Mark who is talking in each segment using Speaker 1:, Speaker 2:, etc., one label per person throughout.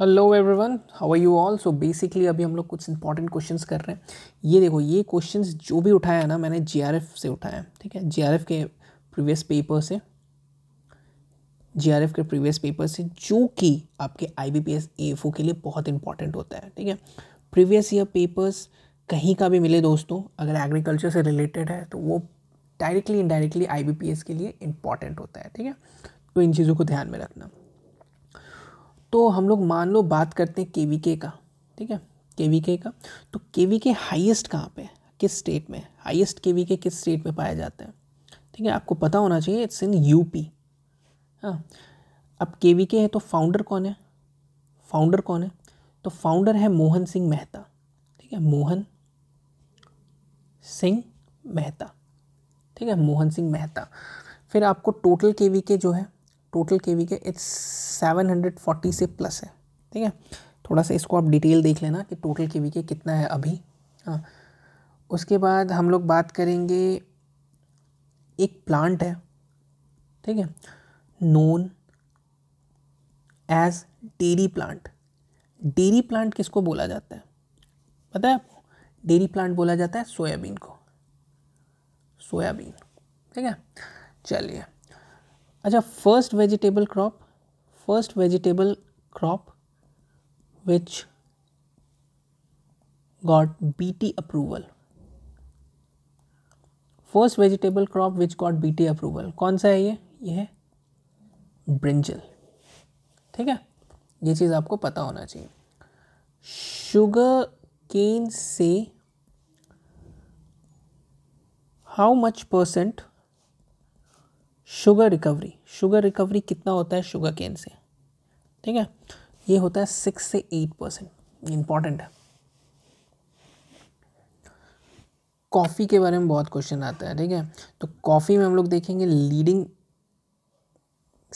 Speaker 1: Hello everyone how are you all so basically अभी हम लोग कुछ इंपॉर्टेंट क्वेश्चंस कर रहे हैं ये देखो ये क्वेश्चंस जो भी उठाया है ना मैंने जीआरएफ से उठाया है ठीक है जीआरएफ के प्रीवियस पेपर से जीआरएफ के प्रीवियस पेपर से जो कि आपके आईबीपीएस एएफओ के लिए बहुत इंपॉर्टेंट होता है ठीक है प्रीवियस ईयर पेपर्स कहीं का भी मिले दोस्तों अगर एग्रीकल्चर से रिलेटेड है तो वो डायरेक्टली इनडायरेक्टली आई के लिए इंपॉर्टेंट होता है ठीक है तो इन चीज़ों को ध्यान में रखना तो हम लोग मान लो बात करते हैं के वी के का ठीक है के वी के का तो के वी के हाइएस्ट कहाँ पे किस स्टेट में हाइएस्ट के वी के किस स्टेट में पाया जाता है ठीक है आपको पता होना चाहिए इट्स इन यूपी हाँ अब के वी के है तो फाउंडर कौन है फाउंडर कौन है तो फाउंडर है मोहन सिंह मेहता ठीक है मोहन सिंह मेहता ठीक है मोहन सिंह मेहता फिर आपको टोटल के वी के जो है total K V K it's seven hundred forty से प्लस है ठीक है थोड़ा सा इसको आप डिटेल देख लेना कि टोटल के वी के कितना है अभी हाँ उसके बाद हम लोग बात करेंगे एक प्लांट है ठीक है known as dairy plant dairy plant किसको बोला जाता है पता है आपको डेरी प्लांट बोला जाता है सोयाबीन को सोयाबीन ठीक है चलिए अच्छा first vegetable crop first vegetable crop which B T approval first vegetable crop which got B T approval कौन सा है ये ये है ब्रिंजल ठीक है ये चीज़ आपको पता होना चाहिए शुगर केन से how much percent sugar recovery sugar recovery कितना होता है शुगर केन से ठीक है ये होता है सिक्स से एट परसेंट इंपॉर्टेंट है कॉफ़ी के बारे में बहुत क्वेश्चन आता है ठीक है तो कॉफ़ी में हम लोग देखेंगे लीडिंग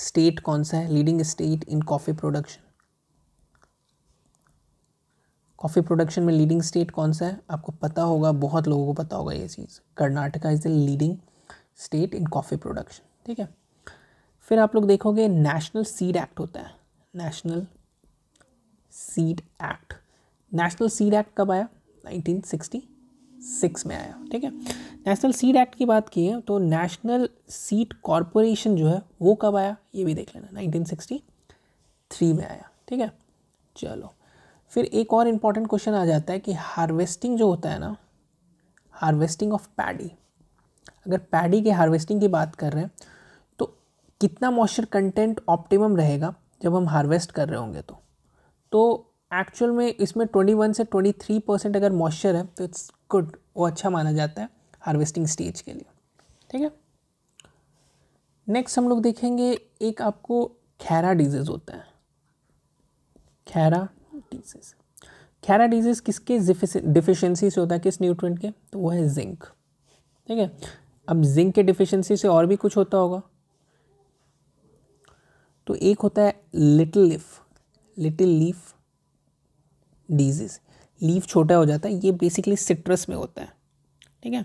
Speaker 1: स्टेट कौन सा है leading state in coffee production coffee production में लीडिंग स्टेट कौन सा है आपको पता होगा बहुत लोगों को पता होगा ये चीज़ Karnataka is the leading state in coffee production ठीक है फिर आप लोग देखोगे नेशनल सीड एक्ट होता है national seed act national seed act कब आया 1966 में आया ठीक है नेशनल सीड एक्ट की बात की है तो नेशनल सीड कॉरपोरेशन जो है वो कब आया ये भी देख लेना 1963 में आया ठीक है चलो फिर एक और इम्पॉर्टेंट क्वेश्चन आ जाता है कि हार्वेस्टिंग जो होता है ना हार्वेस्टिंग ऑफ पैडी अगर पैडी के हार्वेस्टिंग की बात कर रहे हैं कितना मॉइस्चर कंटेंट ऑप्टिमम रहेगा जब हम हार्वेस्ट कर रहे होंगे तो तो एक्चुअल में इसमें 21 से 23 परसेंट अगर मॉइस्चर है तो इट्स गुड वो अच्छा माना जाता है हार्वेस्टिंग स्टेज के लिए ठीक है नेक्स्ट हम लोग देखेंगे एक आपको खैरा डिजीज़ होता है खैरा डिजीज़ खैरा डिजीज़ किसके डिफिशेंसी से होता है किस न्यूट्रेंट के तो वो है जिंक ठीक है अब जिंक के डिफिशेंसी से और भी कुछ होता होगा तो एक होता है लिटिल लिफ लिटिल लीफ डिजीज़ लीफ छोटा हो जाता है ये बेसिकली सिट्रस में होता है ठीक है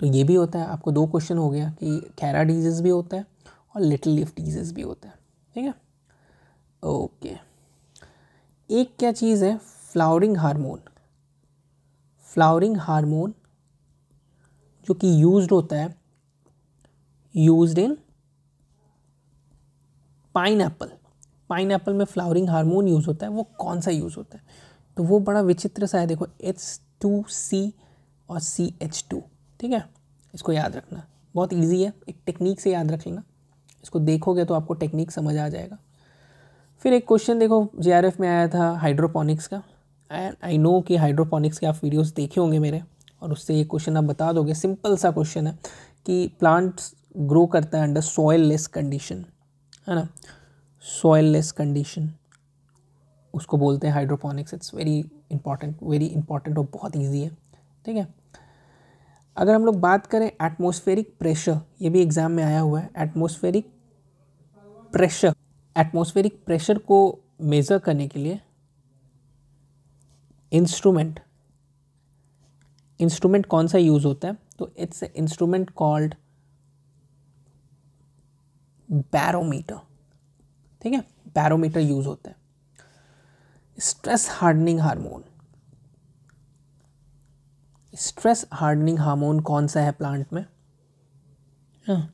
Speaker 1: तो ये भी होता है आपको दो क्वेश्चन हो गया कि खैरा डिजीज़ भी होता है और लिटिल लिफ डिजीज़ भी होता है ठीक है ओके एक क्या चीज़ है फ्लावरिंग हार्मोन फ्लावरिंग हार्मोन जो कि यूज होता है यूज इन पाइन पाइन में फ्लावरिंग हार्मोन यूज़ होता है वो कौन सा यूज़ होता है तो वो बड़ा विचित्र सा है देखो एच टू सी और सी एच टू ठीक है इसको याद रखना बहुत ईजी है एक टेक्निक से याद रख लेना इसको देखोगे तो आपको टेक्निक समझ आ जाएगा फिर एक क्वेश्चन देखो जे में आया था हाइड्रोपोनिक्स का एंड आई नो कि हाइड्रोपोनिक्स के आप वीडियोज़ देखे होंगे मेरे और उससे ये क्वेश्चन आप बता दोगे सिंपल सा क्वेश्चन है कि प्लांट्स ग्रो करता है अंडर सॉयल लेस कंडीशन है ना लेस कंडीशन उसको बोलते हैं hydroponics it's very important very important और बहुत ईजी है ठीक है अगर हम लोग बात करें एटमोसफेरिक प्रेशर ये भी एग्ज़ाम में आया हुआ है एटमोस्फेरिक प्रेशर एटमोस्फेरिक प्रेशर को मेज़र करने के लिए इंस्ट्रूमेंट इंस्ट्रूमेंट कौन सा यूज़ होता है तो इट्स इंस्ट्रूमेंट कॉल्ड बैरोमीटर ठीक है बैरोमीटर यूज होता है stress hardening hormone stress hardening hormone कौन सा है प्लांट में हाँ।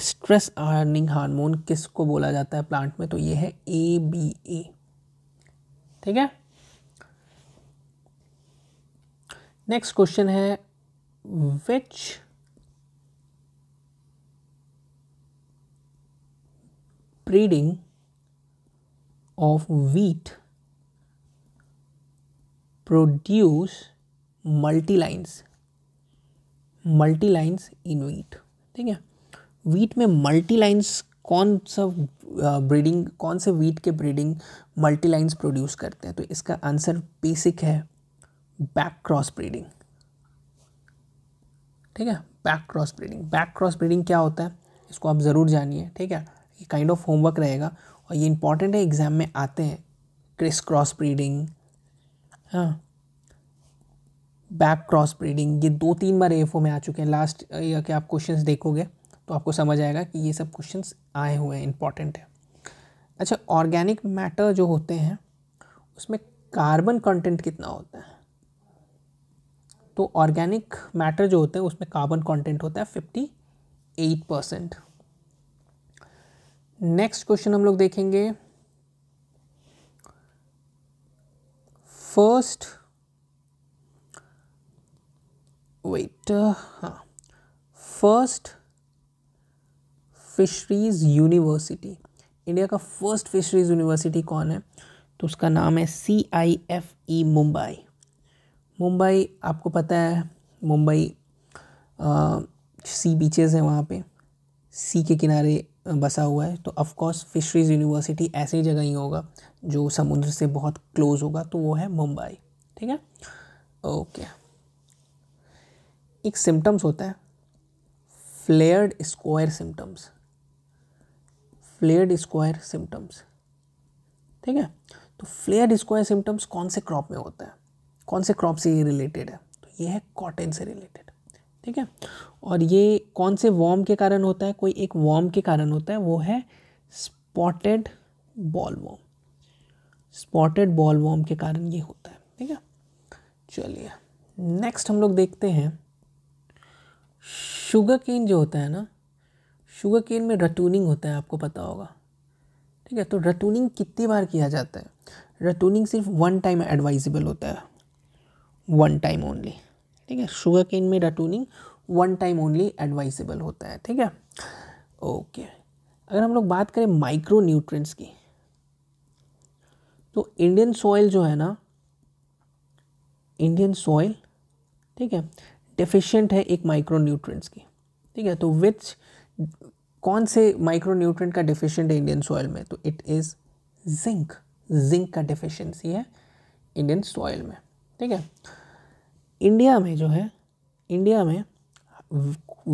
Speaker 1: स्ट्रेस हार्डनिंग हार्मोन किसको बोला जाता है प्लांट में तो ये है ए बी ए ठीक है नेक्स्ट क्वेश्चन है विच breeding of wheat produce multi lines in wheat ठीक है wheat में lines कौन सा ब्रीडिंग कौन से वीट के ब्रीडिंग मल्टीलाइंस प्रोड्यूस करते हैं तो इसका आंसर बेसिक है बैक क्रॉस ब्रीडिंग ठीक है back cross breeding back cross breeding क्या होता है इसको आप ज़रूर जानिए ठीक है ये काइंड ऑफ होमवर्क रहेगा और ये इंपॉर्टेंट है एग्ज़ाम में आते हैं क्रिस क्रॉस ब्रीडिंग हाँ बैक क्रॉस ब्रीडिंग ये दो तीन बार एफ में आ चुके हैं लास्ट ईयर के आप क्वेश्चन देखोगे तो आपको समझ आएगा कि ये सब क्वेश्चन आए हुए हैं इंपॉर्टेंट है अच्छा ऑर्गेनिक मैटर जो होते हैं उसमें कार्बन कंटेंट कितना होता है तो ऑर्गेनिक मैटर जो होते हैं उसमें कार्बन कंटेंट होता है fifty eight percent next question हम लोग देखेंगे फर्स्ट वेट हाँ फर्स्ट फिशरीज यूनिवर्सिटी इंडिया का फर्स्ट फिशरीज यूनिवर्सिटी कौन है तो उसका नाम है C I F E Mumbai Mumbai आपको पता है मुंबई सी बीचेस हैं वहाँ पे सी के किनारे बसा हुआ है तो ऑफकोर्स फिशरीज़ यूनिवर्सिटी ऐसी जगह ही होगा जो समुद्र से बहुत क्लोज होगा तो वो है मुंबई ठीक है ओके एक सिम्टम्स होता है flared square symptoms flared square symptoms ठीक है तो फ्लेयर्ड स्क्वायर सिम्टम्स कौन से क्रॉप में होता है कौन से क्रॉप से ये रिलेटेड है तो ये है कॉटन से रिलेटेड ठीक है और ये कौन से वॉर्म के कारण होता है कोई एक वॉर्म के कारण होता है वो है spotted bollworm spotted bollworm के कारण ये होता है ठीक है चलिए नेक्स्ट हम लोग देखते हैं शुगर केन जो होता है ना शुगर केन में रटूनिंग होता है आपको पता होगा ठीक है तो रटूनिंग कितनी बार किया जाता है रटूनिंग सिर्फ वन टाइम एडवाइजेबल होता है वन टाइम ओनली ठीक है शुगर केन में ratooning one time only advisable होता है ठीक है ओके अगर हम लोग बात करें माइक्रो न्यूट्रिएंट्स की तो इंडियन सॉइल जो है ना इंडियन सॉइल ठीक है डिफिशियंट है एक माइक्रो न्यूट्रिएंट्स की ठीक है तो विच कौन से माइक्रो न्यूट्रिएंट का डिफिशियंट है इंडियन सॉइल में तो इट इज़ जिंक जिंक का डिफिशियंसी है इंडियन सॉइल में ठीक है इंडिया में जो है इंडिया में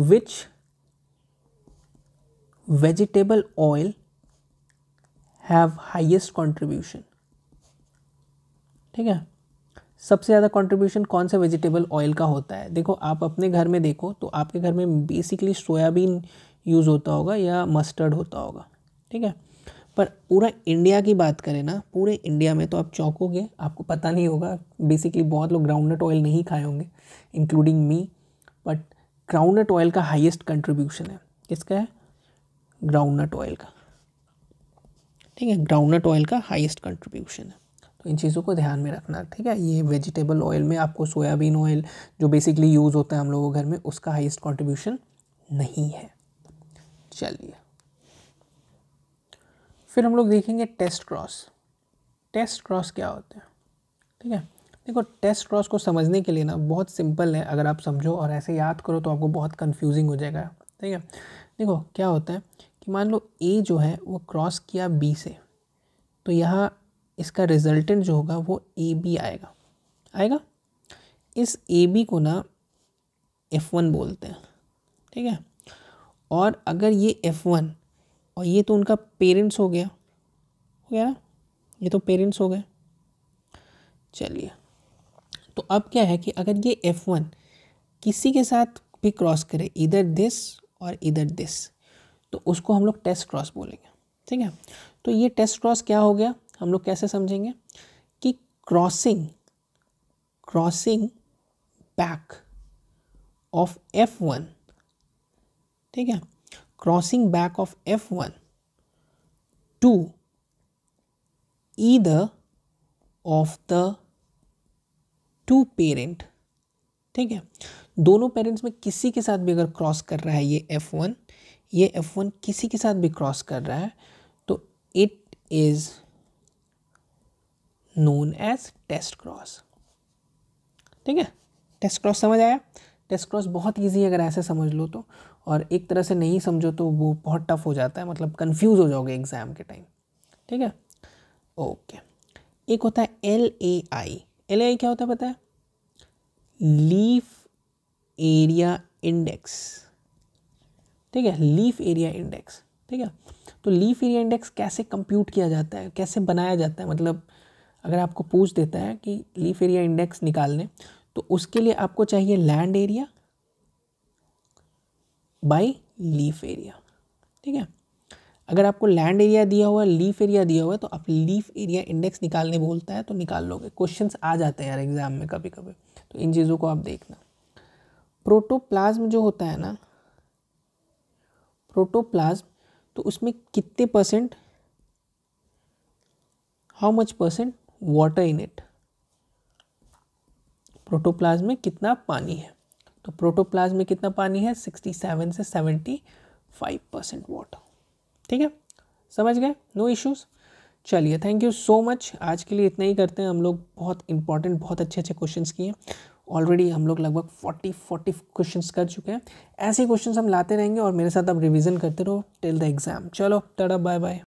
Speaker 1: which vegetable oil have highest contribution ठीक है सबसे ज़्यादा कॉन्ट्रीब्यूशन कौन से वेजिटेबल ऑयल का होता है देखो आप अपने घर में देखो तो आपके घर में बेसिकली सोयाबीन यूज़ होता होगा या मस्टर्ड होता होगा ठीक है पर पूरा इंडिया की बात करें ना पूरे इंडिया में तो आप चौंकोगे आपको पता नहीं होगा बेसिकली बहुत लोग ग्राउंडनट ऑयल नहीं खाए होंगे including me but groundnut oil का हाईएस्ट कंट्रीब्यूशन है किसका है ग्राउंडनट ऑयल का ठीक है ग्राउंडनट ऑयल का हाईएस्ट कंट्रीब्यूशन है तो इन चीज़ों को ध्यान में रखना ठीक है ये वेजिटेबल ऑयल में आपको सोयाबीन ऑयल जो बेसिकली यूज़ होता है हम लोगों घर में उसका हाइस्ट कॉन्ट्रीब्यूशन नहीं है चलिए फिर हम लोग देखेंगे टेस्ट क्रॉस टेस्ट क्रॉस क्या होता है ठीक है देखो टेस्ट क्रॉस को समझने के लिए ना बहुत सिंपल है अगर आप समझो और ऐसे याद करो तो आपको बहुत कन्फ्यूजिंग हो जाएगा ठीक है देखो क्या होता है कि मान लो ए जो है वो क्रॉस किया बी से तो यहाँ इसका रिजल्टेंट जो होगा वो ए बी आएगा आएगा इस ए बी को ना एफ़ वन बोलते हैं ठीक है और अगर ये एफ़ वन और ये तो उनका पेरेंट्स हो गया हो गया ना ये तो पेरेंट्स हो गए चलिए तो अब क्या है कि अगर ये एफ़ वन किसी के साथ भी क्रॉस करे इधर दिस और इधर दिस तो उसको हम लोग टेस्ट क्रॉस बोलेंगे ठीक है तो ये टेस्ट क्रॉस क्या हो गया हम लोग कैसे समझेंगे कि crossing crossing back of F one ठीक है crossing back of f1 to either of the two parent ठीक है दोनों पेरेंट्स में किसी के साथ भी अगर क्रॉस कर रहा है ये एफ वन ये एफ वन किसी के साथ भी क्रॉस कर रहा है तो it is known as test cross ठीक है टेस्ट क्रॉस समझ आया टेस्ट क्रॉस बहुत ईजी है अगर ऐसे समझ लो तो और एक तरह से नहीं समझो तो वो बहुत टफ हो जाता है मतलब कंफ्यूज हो जाओगे एग्ज़ाम के टाइम ठीक है ओके एक होता है L A I L A आई क्या होता है पता है लीफ एरिया इंडेक्स ठीक है लीफ एरिया इंडेक्स ठीक है तो लीफ एरिया इंडेक्स कैसे कंप्यूट किया जाता है कैसे बनाया जाता है मतलब अगर आपको पूछ देता है कि लीफ एरिया इंडेक्स निकालने तो उसके लिए आपको चाहिए land area by leaf area ठीक है अगर आपको लैंड एरिया दिया हुआ है लीफ एरिया दिया हुआ है तो आप लीफ एरिया इंडेक्स निकालने बोलता है तो निकाल लोगे क्वेश्चंस आ जाते हैं यार एग्जाम में कभी कभी तो इन चीज़ों को आप देखना प्रोटोप्लाज्म जो होता है ना प्रोटोप्लाज्म तो उसमें कितने percent how much percent water in it protoplasm में कितना पानी है तो प्रोटोप्लाज्म में कितना पानी है 67 से 75 परसेंट वाटर ठीक है समझ गए नो इश्यूज़ चलिए थैंक यू सो मच आज के लिए इतना ही करते हैं हम लोग बहुत इंपॉर्टेंट बहुत अच्छे अच्छे क्वेश्चन किए ऑलरेडी हम लोग लगभग फोर्टी फोर्टी क्वेश्चन कर चुके हैं ऐसे क्वेश्चन हम लाते रहेंगे और मेरे साथ आप रिविज़न करते रहो टिल द एग्ज़ाम चलो टाटा बाय बाय